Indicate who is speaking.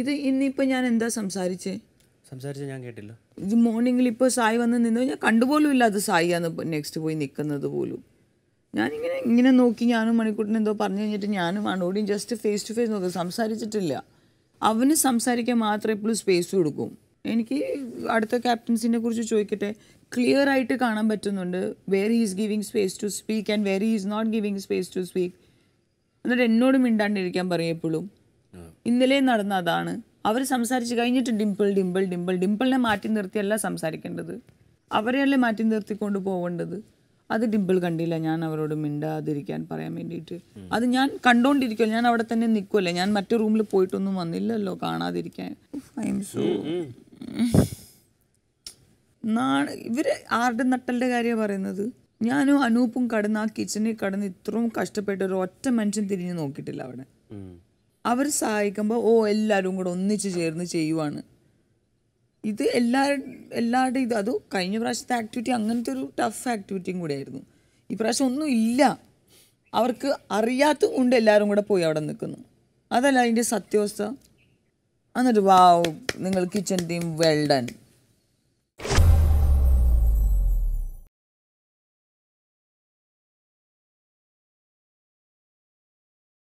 Speaker 1: ഇത് ഇന്നിപ്പോ ഞാൻ എന്താ സംസാരിച്ചേ സംസാരിച്ച ഞാൻ കേട്ടില്ല ഇത് മോർണിംഗിൽ ഇപ്പോൾ സായി വന്ന് നിന്നു ഞാൻ കണ്ടുപോലും ഇല്ല അത് സായി ആണ് നെക്സ്റ്റ് പോയി നിൽക്കുന്നത് പോലും ഞാനിങ്ങനെ ഇങ്ങനെ നോക്കി ഞാനും മണിക്കൂട്ടിന് എന്തോ പറഞ്ഞു കഴിഞ്ഞിട്ട് ഞാനും അണോടിയും ജസ്റ്റ് ഫേസ് ടു ഫേസ് നോക്കി സംസാരിച്ചിട്ടില്ല അവന് സംസാരിക്കാൻ മാത്രം എപ്പോഴും സ്പേസ് കൊടുക്കും എനിക്ക് അടുത്ത ക്യാപ്റ്റൻസിനെ കുറിച്ച് ചോദിക്കട്ടെ ക്ലിയർ ആയിട്ട് കാണാൻ പറ്റുന്നുണ്ട് where is giving space to speak and where is not giving space to speak എന്നിട്ട് എന്നോട് മിണ്ടാണ്ടിരിക്കാൻ പറയും എപ്പോഴും ഇന്നലെ നടന്ന അതാണ് അവർ സംസാരിച്ച് കഴിഞ്ഞിട്ട് ഡിംപിൾ ഡിംപിൾ ഡിംപിൾ ഡിംപിളിനെ മാറ്റി നിർത്തിയല്ല സംസാരിക്കേണ്ടത് അവരെയല്ലേ മാറ്റി നിർത്തിക്കൊണ്ട് പോകേണ്ടത് അത് ഡിംപിൾ കണ്ടില്ല ഞാൻ അവരോട് മിണ്ടാതിരിക്കാൻ പറയാൻ വേണ്ടിയിട്ട് അത് ഞാൻ കണ്ടോണ്ടിരിക്കുമല്ലോ ഞാൻ അവിടെ തന്നെ നിൽക്കുമല്ലേ ഞാൻ മറ്റു റൂമിൽ പോയിട്ടൊന്നും വന്നില്ലല്ലോ കാണാതിരിക്കാൻ ഐ എം സോ ഇവര് ആരുടെ നട്ടലിന്റെ കാര്യമാണ് പറയുന്നത് ഞാനും അനൂപ്പും കടന്ന് ആ കിച്ചണിൽ കടന്ന് ഇത്രയും കഷ്ടപ്പെട്ട ഒരു ഒറ്റ മനുഷ്യൻ തിരിഞ്ഞു നോക്കിയിട്ടില്ല അവിടെ അവർ സഹായിക്കുമ്പോൾ ഓ എല്ലാവരും കൂടെ ഒന്നിച്ച് ചേർന്ന് ചെയ്യുവാണ് ഇത് എല്ലാ എല്ലാവരുടെ ഇത് അത് കഴിഞ്ഞ പ്രാവശ്യത്തെ ആക്ടിവിറ്റി അങ്ങനത്തെ ഒരു ടഫ് ആക്ടിവിറ്റിയും കൂടെ ആയിരുന്നു ഈ പ്രാവശ്യം ഒന്നും ഇല്ല അവർക്ക് അറിയാത്ത കൊണ്ട് എല്ലാവരും കൂടെ പോയി അവിടെ നിൽക്കുന്നു അതല്ല അതിൻ്റെ സത്യാവസ്ഥ എന്നിട്ട് വാവ് നിങ്ങൾ കിച്ചൻ ടീം വെൽ ഡൺ